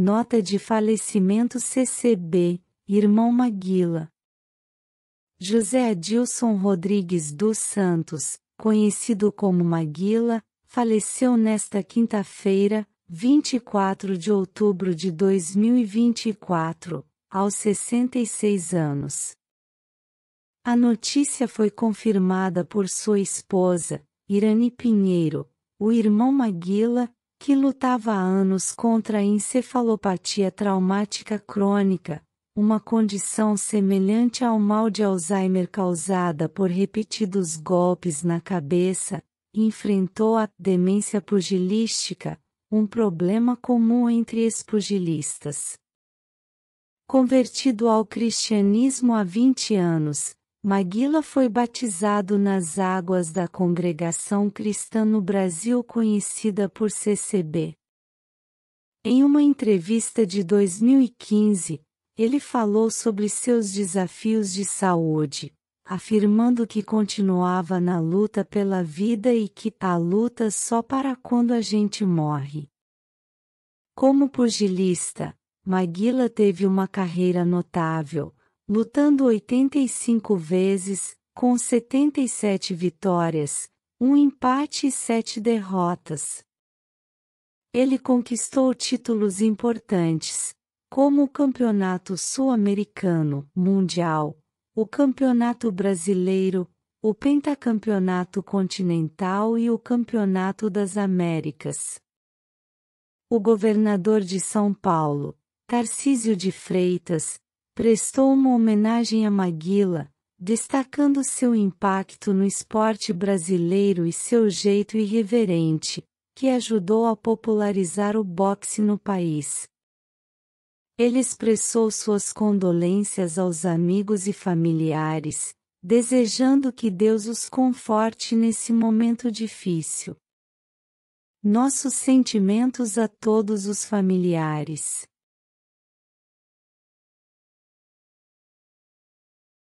Nota de falecimento CCB, irmão Maguila. José Adilson Rodrigues dos Santos, conhecido como Maguila, faleceu nesta quinta-feira, 24 de outubro de 2024, aos 66 anos. A notícia foi confirmada por sua esposa, Irani Pinheiro. O irmão Maguila, que lutava há anos contra a encefalopatia traumática crônica, uma condição semelhante ao mal de Alzheimer causada por repetidos golpes na cabeça, enfrentou a demência pugilística, um problema comum entre expugilistas. Convertido ao cristianismo há 20 anos, Maguila foi batizado nas águas da Congregação Cristã no Brasil conhecida por CCB. Em uma entrevista de 2015, ele falou sobre seus desafios de saúde, afirmando que continuava na luta pela vida e que a luta só para quando a gente morre. Como pugilista, Maguila teve uma carreira notável, lutando 85 vezes, com 77 vitórias, um empate e sete derrotas. Ele conquistou títulos importantes, como o Campeonato Sul-Americano, Mundial, o Campeonato Brasileiro, o Pentacampeonato Continental e o Campeonato das Américas. O governador de São Paulo, Tarcísio de Freitas, prestou uma homenagem a Maguila, destacando seu impacto no esporte brasileiro e seu jeito irreverente, que ajudou a popularizar o boxe no país. Ele expressou suas condolências aos amigos e familiares, desejando que Deus os conforte nesse momento difícil. Nossos sentimentos a todos os familiares.